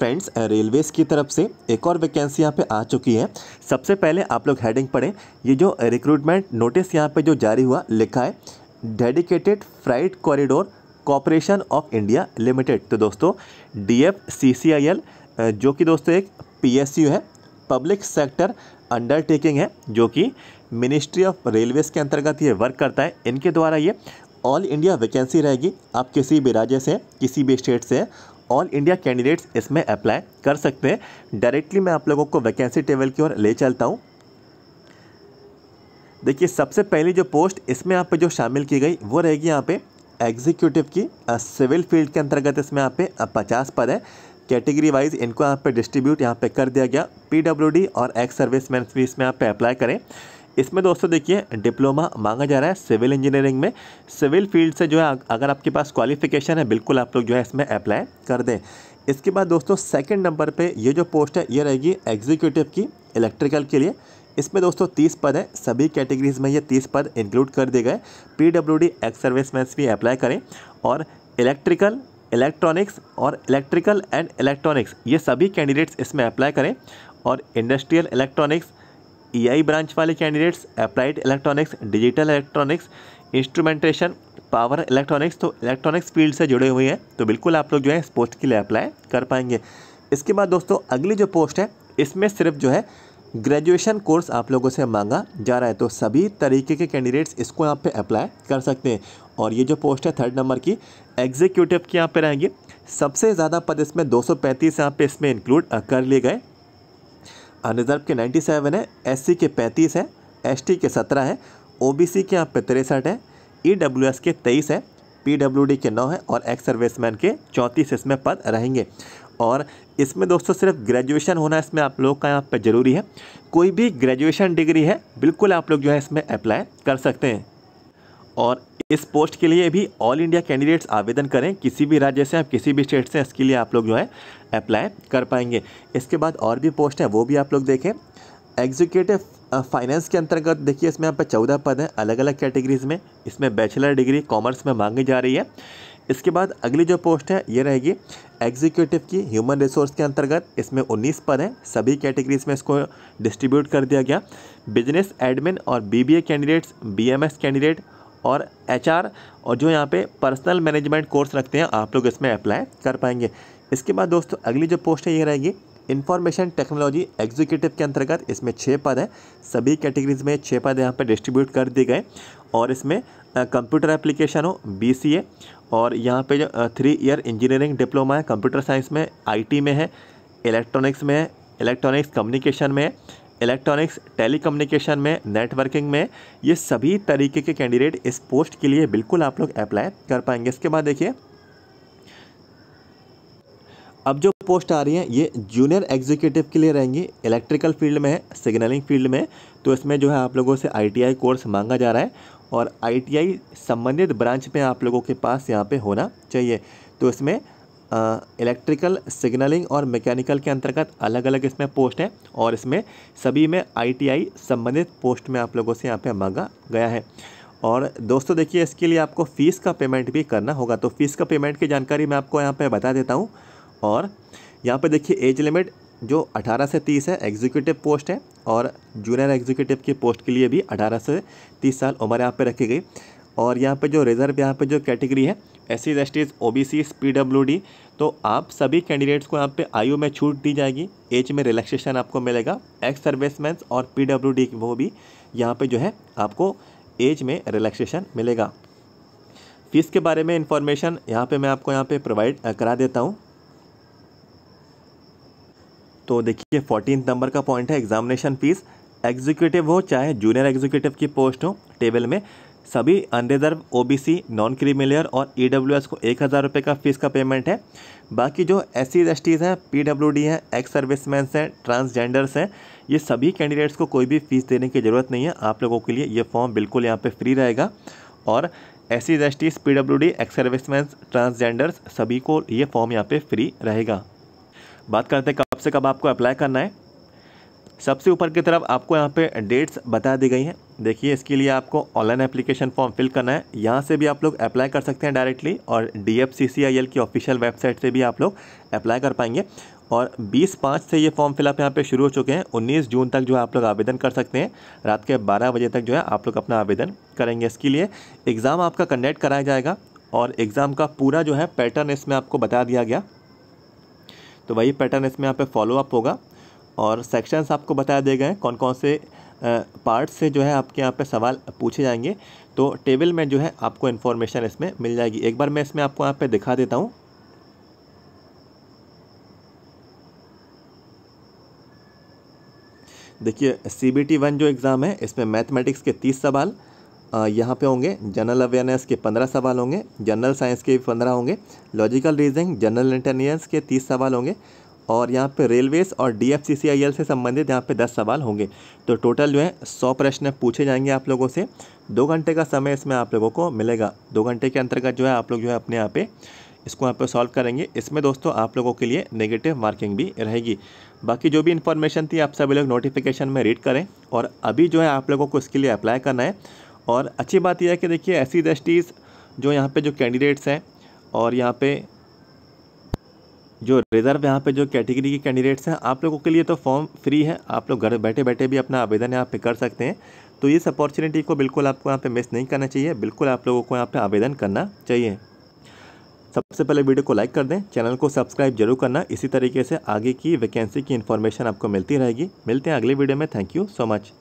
friends Railways uh, की तरफ से एक और वैकेंसी यहाँ पे आ चुकी है सबसे पहले आप लोग हेडिंग पढ़ें ये जो रिक्रूटमेंट नोटिस यहाँ पे जो जारी हुआ लिखा है dedicated freight corridor corporation of India limited तो दोस्तों डी एफ uh, जो कि दोस्तों एक पी है पब्लिक सेक्टर अंडरटेकिंग है जो कि मिनिस्ट्री ऑफ रेलवेज़ के अंतर्गत ये वर्क करता है इनके द्वारा ये ऑल इंडिया वैकेंसी रहेगी आप किसी भी राज्य से किसी भी स्टेट से ऑल इंडिया कैंडिडेट्स इसमें अप्लाई कर सकते हैं डायरेक्टली मैं आप लोगों को वैकेंसी टेबल की ओर ले चलता हूँ देखिए सबसे पहली जो पोस्ट इसमें यहाँ पे जो शामिल की गई वो रहेगी यहाँ पे एग्जीक्यूटिव की सिविल फील्ड के अंतर्गत इसमें यहाँ पे पचास पद है कैटेगरी वाइज इनको यहाँ पे डिस्ट्रीब्यूट यहाँ पे कर दिया गया पीडब्ल्यूडी और एक्स सर्विस मैन भी इसमें यहाँ पे अप्लाई करें इसमें दोस्तों देखिए डिप्लोमा मांगा जा रहा है सिविल इंजीनियरिंग में सिविल फील्ड से जो है अगर आपके पास क्वालिफिकेशन है बिल्कुल आप लोग जो है इसमें अप्लाई कर दें इसके बाद दोस्तों सेकंड नंबर पे ये जो पोस्ट है ये रहेगी एग्जीक्यूटिव की इलेक्ट्रिकल के लिए इसमें दोस्तों तीस पद हैं सभी कैटेगरीज में ये तीस पद इंक्लूड कर दिए गए P W D ex serviceman भी अप्लाई करें और इलेक्ट्रिकल इलेक्ट्रॉनिक्स और इलेक्ट्रिकल एंड इलेक्ट्रॉनिक्स ये सभी कैंडिडेट्स इसमें अप्लाई करें और इंडस्ट्रियल इलेक्ट्रॉनिक्स ईआई ब्रांच वाले candidates applied electronics digital electronics instrumentation power electronics तो इलेक्ट्रॉनिक्स फील्ड से जुड़े हुए हैं तो बिल्कुल आप लोग जो है इस पोस्ट के लिए अप्लाई कर पाएंगे इसके बाद दोस्तों अगली जो पोस्ट है इसमें सिर्फ जो है ग्रेजुएशन कोर्स आप लोगों से मांगा जा रहा है तो सभी तरीके के कैंडिडेट्स इसको यहाँ पे अप्लाई कर सकते हैं और ये जो पोस्ट है थर्ड नंबर की एग्जीक्यूटिव की यहाँ पे रहेंगे सबसे ज़्यादा पद इसमें 235 सौ पैंतीस यहाँ पे इसमें इंक्लूड कर लिए गए अनिज़र्व के 97 है एससी के 35 है एसटी के 17 है ओबीसी के यहाँ पे तिरसठ है ईडब्ल्यूएस e के 23 है पीडब्ल्यूडी के 9 है और एक्स सर्विसमैन के 34 इसमें पद रहेंगे और इसमें दोस्तों सिर्फ ग्रेजुएशन होना इसमें आप लोग का यहाँ पर ज़रूरी है कोई भी ग्रेजुएशन डिग्री है बिल्कुल आप लोग जो है इसमें अप्लाई कर सकते हैं और इस पोस्ट के लिए भी ऑल इंडिया कैंडिडेट्स आवेदन करें किसी भी राज्य से आप किसी भी स्टेट से इसके लिए आप लोग जो है अप्लाई कर पाएंगे इसके बाद और भी पोस्ट हैं वो भी आप लोग देखें एग्जीक्यूटिव फाइनेंस के अंतर्गत देखिए इसमें यहाँ पर चौदह पद हैं अलग अलग कैटेगरीज में इसमें बैचलर डिग्री कॉमर्स में मांगी जा रही है इसके बाद अगली जो पोस्ट है ये रहेगी एग्जीक्यूटिव की ह्यूमन रिसोर्स के अंतर्गत इसमें 19 पद हैं सभी कैटेगरीज में इसको डिस्ट्रीब्यूट कर दिया गया बिजनेस एडमिन और बीबीए कैंडिडेट्स बीएमएस कैंडिडेट और एच और जो यहाँ पे पर्सनल मैनेजमेंट कोर्स रखते हैं आप लोग इसमें अप्लाई कर पाएंगे इसके बाद दोस्तों अगली जो पोस्ट है ये रहेगी इन्फॉर्मेशन टेक्नोलॉजी एग्जीक्यूटिव के अंतर्गत इसमें छः पद हैं सभी कैटेगरीज में छः पद यहाँ पर डिस्ट्रीब्यूट कर दिए गए और इसमें कंप्यूटर एप्लीकेशन हो बीसीए और यहाँ पे जो थ्री ईयर इंजीनियरिंग डिप्लोमा है कंप्यूटर साइंस में आईटी में है इलेक्ट्रॉनिक्स में है इलेक्ट्रॉनिक्स कम्युनिकेशन में है इलेक्ट्रॉनिक्स टेलीकम्युनिकेशन में नेटवर्किंग में ये सभी तरीके के कैंडिडेट इस पोस्ट के लिए बिल्कुल आप लोग अप्लाई कर पाएंगे इसके बाद देखिए अब जो पोस्ट आ रही है ये जूनियर एग्जीक्यूटिव के लिए रहेंगी इलेक्ट्रिकल फील्ड में है सिग्नलिंग फील्ड में तो इसमें जो है आप लोगों से आईटीआई कोर्स मांगा जा रहा है और आईटीआई संबंधित ब्रांच में आप लोगों के पास यहाँ पे होना चाहिए तो इसमें इलेक्ट्रिकल सिग्नलिंग और मैकेनिकल के अंतर्गत अलग अलग इसमें पोस्ट हैं और इसमें सभी में आईटीआई संबंधित पोस्ट में आप लोगों से यहाँ पे मांगा गया है और दोस्तों देखिए इसके लिए आपको फ़ीस का पेमेंट भी करना होगा तो फ़ीस का पेमेंट की जानकारी मैं आपको यहाँ पर बता देता हूँ और यहाँ पर देखिए एज लिमिट जो अठारह से तीस है एग्जीक्यूटिव पोस्ट है और जूनियर एग्जीक्यूटिव की पोस्ट के लिए भी अठारह से तीस साल उम्र यहाँ पर रखी गई और यहाँ पे जो रिज़र्व यहाँ पे जो कैटेगरी है S C S Ts O B C P W D तो आप सभी कैंडिडेट्स को यहाँ पे आयु में छूट दी जाएगी एज में रिलैक्सेशन आपको मिलेगा एक्स सर्विसमैन और पी डब्ल्यू डी वो भी यहाँ पे जो है आपको एज में रिलैक्सेशन मिलेगा फ़ीस के बारे में इंफॉर्मेशन यहाँ पे मैं आपको यहाँ पे प्रोवाइड करा देता हूँ तो देखिए फोर्टीन नंबर का पॉइंट है एग्जामिनेशन फ़ीस एग्जीक्यूटिव हो चाहे जूनियर एग्जीक्यूटिव की पोस्ट हो टेबल में सभी अनरिजर्व ओबीसी नॉन क्रीमिलियर और ईडब्ल्यूएस e को एक हज़ार रुपये का फीस का पेमेंट है बाकी जो एस सी एस टीज़ हैं पीडब्ल्यूडी हैं एक्स सर्विसमैन हैं ट्रांसजेंडर्स हैं ये सभी कैंडिडेट्स को कोई भी फीस देने की ज़रूरत नहीं है आप लोगों के लिए ये फॉर्म बिल्कुल यहाँ पर फ्री रहेगा और S C S Ts P W D ex serviceman transgenders सभी को ये फॉर्म यहाँ पर फ्री रहेगा बात करते हैं कब से कब आपको अप्लाई करना है सबसे ऊपर की तरफ आपको यहाँ पे डेट्स बता दी गई हैं देखिए इसके लिए आपको ऑनलाइन एप्लीकेशन फॉर्म फिल करना है यहाँ से भी आप लोग अप्लाई कर सकते हैं डायरेक्टली और D F C C I L की ऑफिशियल वेबसाइट से भी आप लोग अप्लाई कर पाएंगे और 20 पाँच से ये फॉर्म फिलअप यहाँ पे शुरू हो चुके हैं 19 जून तक जो है आप लोग आवेदन कर सकते हैं रात के 12 बजे तक जो है आप लोग अपना आवेदन करेंगे इसके लिए एग्ज़ाम आपका कंडक्ट कराया जाएगा और एग्ज़ाम का पूरा जो है पैटर्न इसमें आपको बता दिया गया तो वही पैटर्न इसमें यहाँ पे फॉलोअप होगा और सेक्शंस आपको बताया दिए गए कौन कौन से पार्ट से जो है आपके यहाँ पे सवाल पूछे जाएंगे तो टेबल में जो है आपको इन्फॉर्मेशन इसमें मिल जाएगी एक बार मैं इसमें आपको यहाँ पे दिखा देता हूँ देखिए सी बी टी वन जो एग्ज़ाम है इसमें मैथमेटिक्स के तीस सवाल यहाँ पे होंगे जनरल अवेयरनेस के पंद्रह सवाल होंगे जनरल साइंस के पंद्रह होंगे लॉजिकल रीजनिंग जनरल इंटेलिजेंस के तीस सवाल होंगे और यहाँ पे रेलवेज़ और डी से संबंधित यहाँ पे दस सवाल होंगे तो टोटल जो है सौ प्रश्न पूछे जाएंगे आप लोगों से दो घंटे का समय इसमें आप लोगों को मिलेगा दो घंटे के अंतर्गत जो है आप लोग जो है अपने यहाँ पे इसको यहाँ पे सॉल्व करेंगे इसमें दोस्तों आप लोगों के लिए नेगेटिव मार्किंग भी रहेगी बाकी जो भी इन्फॉर्मेशन थी आप सभी लोग नोटिफिकेशन में रीड करें और अभी जो है आप लोगों को इसके लिए अप्लाई करना है और अच्छी बात यह है कि देखिए ऐसी दृष्टिज़ जो यहाँ पर जो कैंडिडेट्स हैं और यहाँ पर जो रिज़र्व यहाँ पे जो कैटेगरी के कैंडिडेट्स हैं आप लोगों के लिए तो फॉर्म फ्री है आप लोग घर बैठे बैठे भी अपना आवेदन यहाँ पे कर सकते हैं तो इस अपॉर्चुनिटी को बिल्कुल आपको यहाँ पे मिस नहीं करना चाहिए बिल्कुल आप लोगों को यहाँ पे आवेदन करना चाहिए सबसे पहले वीडियो को लाइक कर दें चैनल को सब्सक्राइब जरूर करना इसी तरीके से आगे की वैकेंसी की इन्फॉर्मेशन आपको मिलती रहेगी मिलते हैं अगले वीडियो में थैंक यू सो मच